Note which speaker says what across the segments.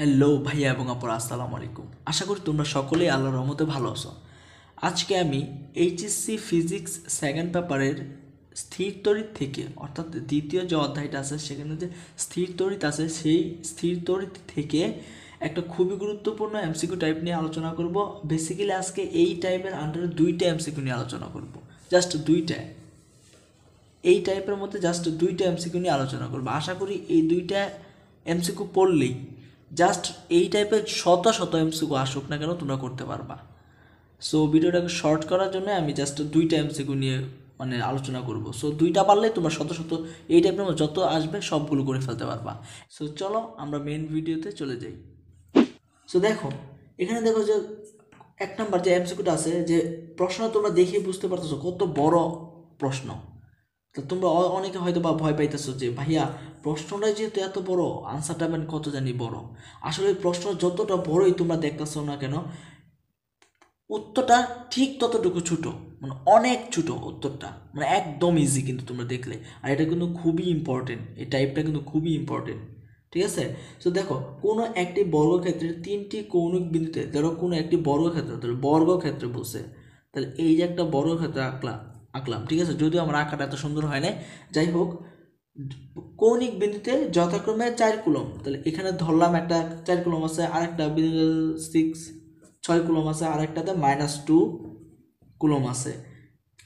Speaker 1: hello ভাইয়া এবং আপর আসসালামু আলাইকুম আশা করি তোমরা সকলেই আল্লাহর রহমতে ভালো আছো আজকে আমি এইচএসসি ফিজিক্স সেকেন্ড পেপারের স্থির তড়িৎ থেকে অর্থাৎ দ্বিতীয় যে অধ্যায়টা আছে সেখানে যে স্থির তড়িৎ আছে সেই স্থির তড়িৎ থেকে একটা খুবই গুরুত্বপূর্ণ এমসিকিউ টাইপ নিয়ে আলোচনা করব বেসিক্যালি আজকে এই টাইপের আন্ডারে দুইটা এমসিকিউ নিয়ে আলোচনা করব জাস্ট দুইটা এই টাইপের মধ্যে জাস্ট দুইটা এমসিকিউ নিয়ে আলোচনা করব আশা করি এই দুইটা এমসিকিউ পড়লেই জাস্ট এই টাইপের শত শত এমসিকিউ আসুক না কেন তোমরা করতে পারবা সো ভিডিওটাকে শর্ট করার জন্য আমি জাস্ট দুইটা এমসিকু নিয়ে মানে আলোচনা করব সো দুইটা পারলে তোমরা শত শত এই টাইপের যত আসবে সবগুলো করে ফেলতে পারবা সো চলো আমরা মেন ভিডিওতে চলে যাই সো দেখো এখানে দেখো যে এক নাম্বার যে এমসিকিউটা আছে যে প্রশ্ন তোমরা দেখেই বুঝতে পারতেছো কত বড় প্রশ্ন তো তোমরা অনেকে হয়তো বা ভয় পাইতেছো যে ভাইয়া প্রশ্নটা যেহেতু এত বড় আনসারটা মানে কত জানি বড় আসলে প্রশ্ন যতটা বড়ই তোমরা দেখতেছো না কেন উত্তরটা ঠিক ততটুকু ছোটো মানে অনেক ছোটো উত্তরটা মানে একদম ইজি কিন্তু তোমরা দেখলে আর এটা কিন্তু খুবই ইম্পর্টেন্ট এই টাইপটা কিন্তু খুবই ইম্পর্টেন্ট ঠিক আছে তো দেখো কোনো একটি বর্গক্ষেত্রে তিনটি কৌণিক বিন্দুতে ধরো কোনো একটি বর্গক্ষেত্র ধরো বর্গক্ষেত্রে বসে তাহলে এই যে একটা বর্গক্ষেত্র আঁকলা আঁকলাম ঠিক আছে যদিও আমার আঁকাটা এত সুন্দর হয় না যাই হোক কৌণিক বিন্দুতে যথাক্রমে চার কুলম তাহলে এখানে ধরলাম একটা চার কুলম আছে আর একটা সিক্স ছয় কুলম আছে আর একটাতে মাইনাস টু কুলম আছে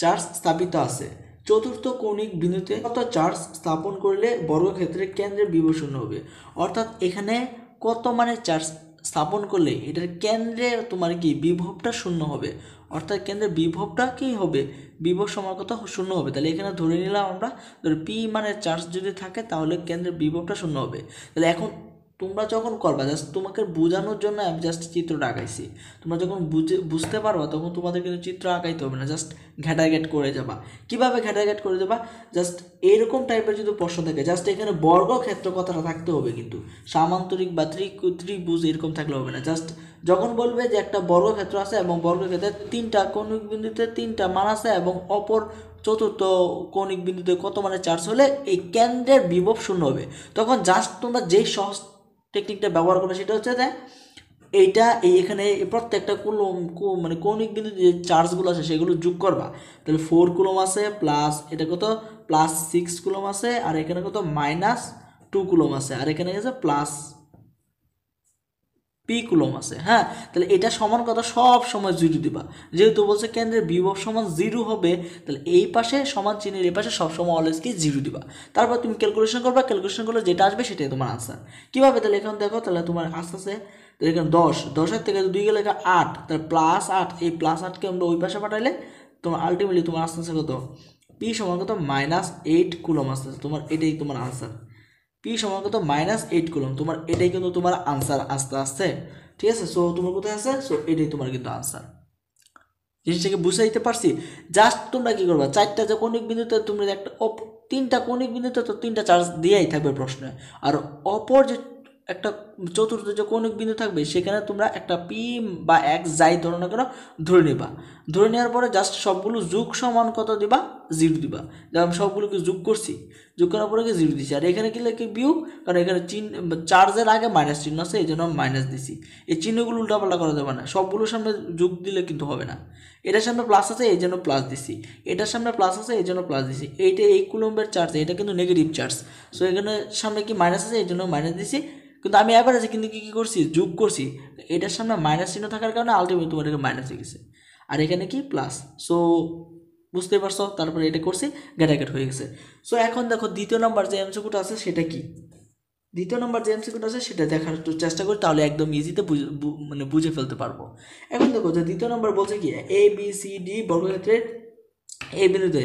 Speaker 1: চার্জ স্থাপিত আছে চতুর্থ কৌণিক বিন্দুতে কত চার্জ স্থাপন করলে বর্গক্ষেত্রে কেন্দ্রের বিবর্ষণ হবে অর্থাৎ এখানে কত মানে চার্জ স্থাপন করলে এটার কেন্দ্রে তোমার কি বিভবটা শূন্য হবে অর্থাৎ কেন্দ্রের বিভবটা কী হবে বিভব সমাগত শূন্য হবে তাহলে এখানে ধরে নিলাম আমরা ধর পি মানে চার্জ যদি থাকে তাহলে কেন্দ্রের বিভবটা শূন্য হবে তাহলে এখন তোমরা যখন করবা জাস্ট তোমাকে বোঝানোর জন্য আমি জাস্ট চিত্রটা আঁকাইছি তোমরা যখন বুঝে বুঝতে পারবা তখন তোমাদের কিন্তু চিত্র আঁকাইতে হবে না জাস্ট ঘ্যাটাঘ্যাট করে যাবা কীভাবে ঘ্যাটাঘ্যাট করে যাবা জাস্ট এরকম টাইপের যদি প্রশ্ন থাকে জাস্ট এখানে বর্গক্ষেত্র কথাটা থাকতে হবে কিন্তু সামান্তরিক বা ত্রিভুজ এরকম থাকলে হবে না জাস্ট যখন বলবে যে একটা বর্গক্ষেত্র আছে এবং বর্গক্ষেত্রে তিনটা কৌণিক বিন্দুতে তিনটা মান আছে এবং অপর চতুর্থ কৌণিক বিন্দুতে কত মানে চার্জ হলে এই কেন্দ্রের বিভব শূন্য হবে তখন জাস্ট তোমরা যেই সহজ টেকনিকটা ব্যবহার করবে সেটা হচ্ছে যে এইটা এই এখানে প্রত্যেকটা কুলম মানে কৌনিক বিন্দু যে চার্জগুলো আছে সেগুলো যোগ করবা তাহলে ফোর কুলম আছে প্লাস এটা কত প্লাস সিক্স কুলম আছে আর এখানে কত মাইনাস টু কুলম আছে আর এখানে গেছে প্লাস পি কুলম আছে হ্যাঁ তাহলে এটা সমান কথা সব সময় জিরো দিবা যেহেতু বলছে কেন্দ্রের বিভব সমান জিরো হবে তাহলে এই পাশে সমান চিনের এই পাশে সবসময় অলওয়েজ কি জিরো দিবা তারপর তুমি ক্যালকুলেশন করবা ক্যালকুলেশন করলে যেটা আসবে সেটাই তোমার আনসার কীভাবে তাহলে এখন দেখো তাহলে তোমার আস্তে আস্তে তাহলে এখানে দশ দশের থেকে দুই গেলে এটা আট তাহলে প্লাস আট এই প্লাস আটকে আমরা ওই পাশে পাঠাইলে তোমার আলটিমেটলি তোমার আস্তে আস্তে কত পি সমান কত মাইনাস এইট কুলম আস্তে তোমার এটাই তোমার আনসার পি সমান কত মাইনাস এইট কুলম তোমার এটাই কিন্তু তোমার আনসার আস্তে আস্তে ঠিক আছে সো তোমার কোথায় আছে সো এটাই তোমার কিন্তু আনসার জিনিসটাকে বুঝে দিতে পারছি জাস্ট তোমরা কি করবা চারটা যে কোনিক বিন্দুতে তুমি একটা অপ তিনটা কোনিক বিন্দুতে তো তিনটা চার্জ দিয়েই থাকবে প্রশ্নে আর অপর যে একটা চতুর্থ যে কোনিক বিন্দু থাকবে সেখানে তোমরা একটা পি বা এক যাই ধরো না কেন ধরে নেবা ধরে নেওয়ার পরে জাস্ট সবগুলো যুগ সমান কত দিবা জিরো দিবা যেমন সবগুলোকে যোগ করছি যোগ করার পরে জিরো দিছি আর এখানে কি লিখে বিয়োগ কারণ এখানে চিহ্ন চার্জের আগে মাইনাস চিহ্ন আছে এই জন্য মাইনাস দিছি এই চিহ্নগুলো উল্টাপাল্টা করা যাবে না সবগুলোর সামনে যোগ দিলে কিন্তু হবে না এটার সামনে প্লাস আছে এই জন্য প্লাস দিছি এটার সামনে প্লাস আছে এই জন্য প্লাস দিছি এইটা এই কুলম্বের চার্জ এটা কিন্তু নেগেটিভ চার্জ সো এখানে সামনে কি মাইনাস আছে এই জন্য মাইনাস দিছি কিন্তু আমি আছি কিন্তু কী কী করছি যোগ করছি এটার সামনে মাইনাস চিহ্ন থাকার কারণে আলটিমেট তোমার মাইনাস হয়ে গেছে আর এখানে কি প্লাস সো বুঝতে পারছো তারপরে এটা করছি গ্যাটাগেট হয়ে গেছে সো এখন দেখো দ্বিতীয় নম্বর যে এমসিকিউটা আছে সেটা কি দ্বিতীয় নম্বর যে এমসিকিউটা আছে সেটা দেখার একটু চেষ্টা করি তাহলে একদম ইজিতে মানে বুঝে ফেলতে পারবো এখন দেখো যে দ্বিতীয় নম্বর বলছে কি এ বি সি ডি বর্গক্ষেত্রের এ বিন্দুতে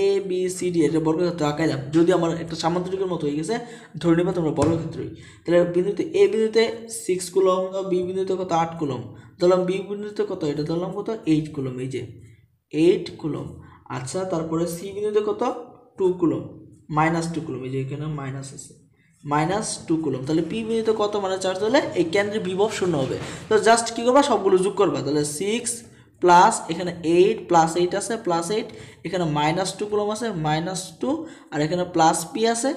Speaker 1: এ বি সি ডি এটা বর্গক্ষেত্র আঁকাই দাম যদি আমার একটা সামান্তরিকের মতো হয়ে গেছে ধরে নেবো তোমরা বর্গক্ষেত্রই তাহলে বিন্দুতে এ বিন্দুতে সিক্স কুলম বি বিন্দুতে কত আট কুলম ধরলাম বি বিন্দুতে কত এটা ধরলাম কত এইট কুলম এই যে এইট কুলম আচ্ছা তারপরে সি বিন্দুতে কত two coulomb minus two coulomb এই যে এখানে মাইনাস আছে মাইনাস টু কুলম তাহলে পি বিন্দুতে কত মানে চার্জ হলে এই কেন্দ্রে বিভব শূন্য হবে তো জাস্ট কী করবা সবগুলো যোগ করবা তাহলে সিক্স প্লাস এখানে এইট প্লাস এইট আছে প্লাস এইট এখানে মাইনাস টু কুলম আছে মাইনাস টু আর এখানে প্লাস পি আছে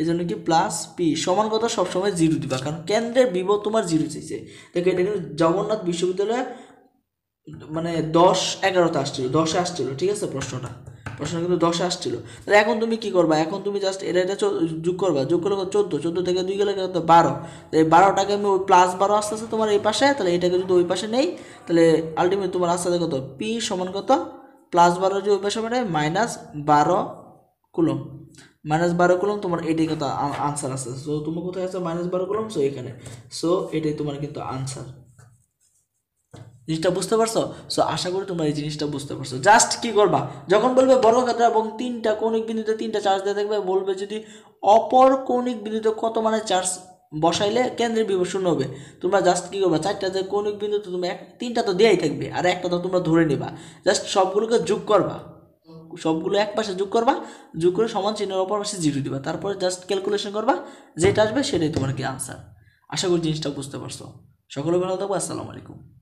Speaker 1: এই জন্য কি প্লাস পি সমান কথা সবসময় জিরো দিবা কারণ কেন্দ্রের বিভব তোমার জিরো চাইছে দেখো এটা কিন্তু জগন্নাথ বিশ্ববিদ্যালয়ে মানে দশ এগারোতে আসছিল দশে আসছিল ঠিক আছে প্রশ্নটা প্রশ্ন কিন্তু দশে আসছিল তাহলে এখন তুমি কি করবা এখন তুমি জাস্ট এটা এটা যোগ করবা যোগ করলে চোদ্দো চোদ্দো থেকে দুই গেলে কত বারো এই বারোটাকে আমি ওই প্লাস বারো আস্তে আস্তে তোমার এই পাশে তাহলে এটাকে যদি ওই পাশে নেই তাহলে আলটিমেট তোমার আস্তে আস্তে কত পি সমান কত প্লাস বারো যদি ওই পাশে মানে মাইনাস বারো কুলম মাইনাস বারো কুলম তোমার এটাই কত আনসার আসছে সো তোমার কোথায় আছে মাইনাস বারো কুলম সো এখানে সো এটাই তোমার কিন্তু আনসার জিনিসটা বুঝতে পারছো সো আশা করি তোমরা এই জিনিসটা বুঝতে পারছো জাস্ট কি করবা যখন বলবে বর্গক্ষেত্র এবং তিনটা কৌণিক বিন্দুতে তিনটা চার্জ দেওয়া থাকবে বলবে যদি অপর কৌণিক বিন্দুতে কত মানে চার্জ বসাইলে কেন্দ্রের বিভব শূন্য হবে তোমরা জাস্ট কী করবা চারটা যে কৌণিক বিন্দুতে তুমি এক তিনটা তো দেয়াই থাকবে আর একটা তো তোমরা ধরে নেবা জাস্ট সবগুলোকে যোগ করবা সবগুলো এক পাশে যোগ করবা যোগ করে সমান চিহ্নের অপর পাশে জিরো দিবা তারপরে জাস্ট ক্যালকুলেশন করবা যেটা আসবে সেটাই তোমার কি আনসার আশা করি জিনিসটা বুঝতে পারছো সকলে ভালো থাকবো আসসালামু আলাইকুম